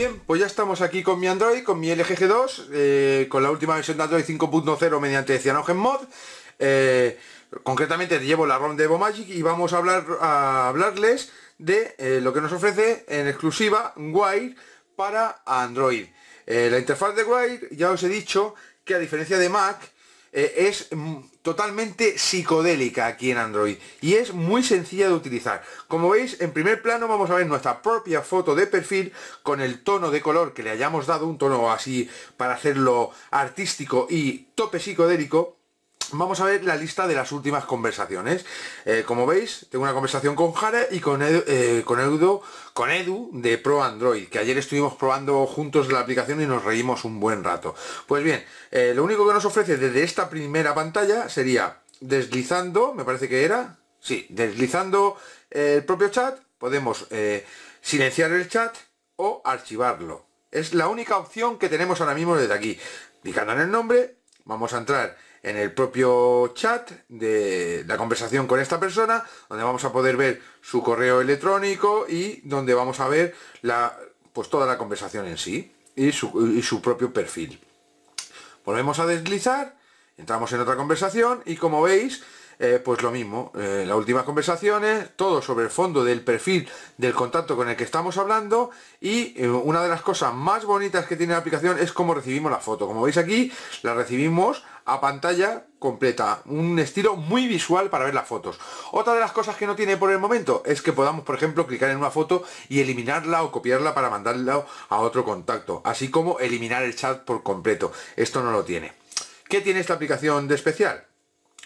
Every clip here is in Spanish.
Bien, pues ya estamos aquí con mi Android, con mi lgg 2 eh, con la última versión de Android 5.0 mediante CyanogenMod. Eh, concretamente llevo la ROM de Evomagic y vamos a, hablar, hablarles de eh, lo que nos ofrece en exclusiva Wire para Android. Eh, la interfaz de Wire, ya os he dicho que a diferencia de Mac, eh, es mm, totalmente psicodélica aquí en Android y es muy sencilla de utilizar. Como veis, en primer plano vamos a ver nuestra propia foto de perfil con el tono de color que le hayamos dado, un tono así para hacerlo artístico y tope psicodélico. Vamos a ver la lista de las últimas conversaciones. Eh, como veis, tengo una conversación con Jara y con, Edu, eh, con, Edu, con de Pro Android, que ayer estuvimos probando juntos la aplicación y nos reímos un buen rato. Pues bien, eh, lo único que nos ofrece desde esta primera pantalla sería deslizando, me parece que era, sí, deslizando el propio chat, podemos silenciar el chat o archivarlo. Es la única opción que tenemos ahora mismo desde aquí. Clicando en el nombre, vamos a entrar en el propio chat de la conversación con esta persona, donde vamos a poder ver su correo electrónico y donde vamos a ver la, pues toda la conversación en sí y su, y su propio perfil. Volvemos a deslizar, entramos en otra conversación y como veis, eh, pues lo mismo, eh, las últimas conversaciones, todo sobre el fondo del perfil del contacto con el que estamos hablando y eh, una de las cosas más bonitas que tiene la aplicación es cómo recibimos la foto. Como veis aquí, la recibimos pantalla completa, un estilo muy visual para ver las fotos. Otra de las cosas que no tiene por el momento es que podamos, por ejemplo, clicar en una foto y eliminarla o copiarla para mandarla a otro contacto, así como eliminar el chat por completo. Esto no lo tiene. ¿Qué tiene esta aplicación de especial?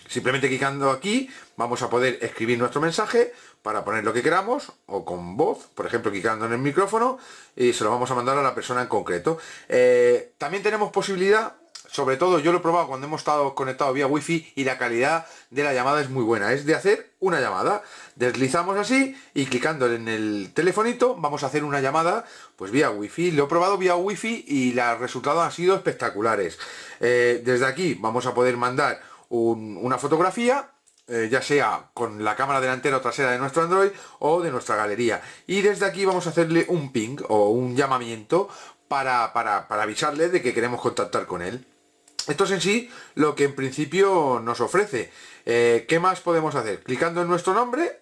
Simplemente clicando aquí vamos a poder escribir nuestro mensaje para poner lo que queramos o con voz, por ejemplo clicando en el micrófono y se lo vamos a mandar a la persona en concreto. Eh, también tenemos posibilidad sobre todo yo lo he probado cuando hemos estado conectado vía wifi y la calidad de la llamada es muy buena, es de hacer una llamada. Deslizamos así y clicando en el telefonito vamos a hacer una llamada pues vía wifi. Lo he probado vía wifi y los resultados han sido espectaculares. Eh, desde aquí vamos a poder mandar una fotografía eh, ya sea con la cámara delantera o trasera de nuestro Android o de nuestra galería. Y desde aquí vamos a hacerle un ping o un llamamiento para, para, para avisarle de que queremos contactar con él. Esto es en sí lo que en principio nos ofrece. Eh, ¿Qué más podemos hacer? Clicando en nuestro nombre,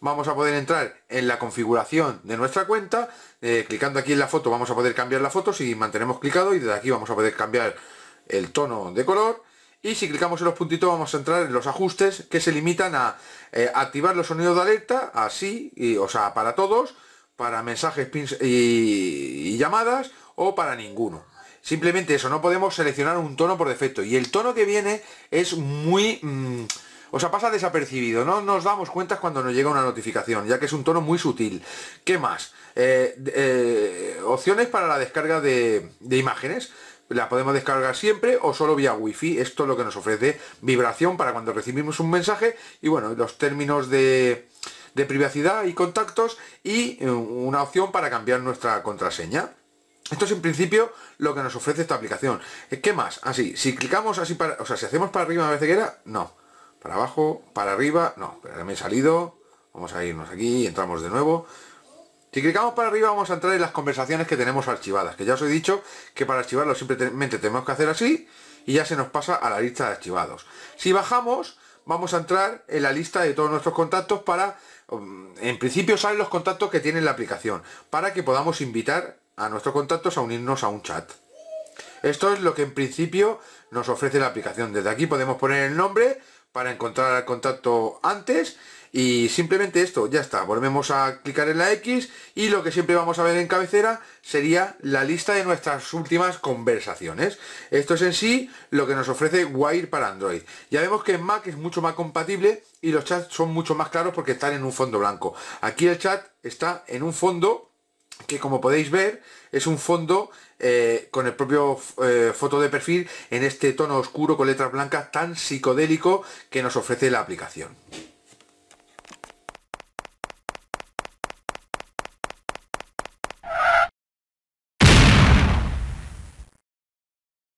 vamos a poder entrar en la configuración de nuestra cuenta. Eh, clicando aquí en la foto vamos a poder cambiar la foto si mantenemos clicado y desde aquí vamos a poder cambiar el tono de color. Y si clicamos en los puntitos vamos a entrar en los ajustes que se limitan a eh, activar los sonidos de alerta, así, y, o sea, para todos, para mensajes y llamadas o para ninguno. Simplemente eso, no podemos seleccionar un tono por defecto. Y el tono que viene es muy... Mm, o sea, pasa desapercibido, no nos damos cuenta cuando nos llega una notificación, ya que es un tono muy sutil. ¿Qué más? Eh, eh, opciones para la descarga de, imágenes la podemos descargar siempre o solo vía wifi esto es lo que nos ofrece vibración para cuando recibimos un mensaje y bueno los términos de, de privacidad y contactos y eh, una opción para cambiar nuestra contraseña esto es en principio lo que nos ofrece esta aplicación. Eh, ¿Qué más? Así, ah, si clicamos así para... O sea, si hacemos para arriba una vez que era, no. Para abajo, para arriba, no. Pero me he salido. Vamos a irnos aquí, entramos de nuevo. Si clicamos para arriba vamos a entrar en las conversaciones que tenemos archivadas, que ya os he dicho que para archivarlo simplemente tenemos que hacer así y ya se nos pasa a la lista de archivados. Si bajamos, vamos a entrar en la lista de todos nuestros contactos para, mm, en principio salen los contactos que tiene la aplicación, para que podamos invitar a nuestros contactos a unirnos a un chat. Esto es lo que en principio nos ofrece la aplicación. Desde aquí podemos poner el nombre para encontrar el contacto antes y simplemente esto, ya está. Volvemos a clicar en la X y lo que siempre vamos a ver en cabecera sería la lista de nuestras últimas conversaciones. Esto es en sí lo que nos ofrece Wire para Android. Ya vemos que en Mac es mucho más compatible y los chats son mucho más claros porque están en un fondo blanco. Aquí el chat está en un fondo que como podéis ver es un fondo eh, con el propio eh, foto de perfil en este tono oscuro con letras blancas tan psicodélico que nos ofrece la aplicación.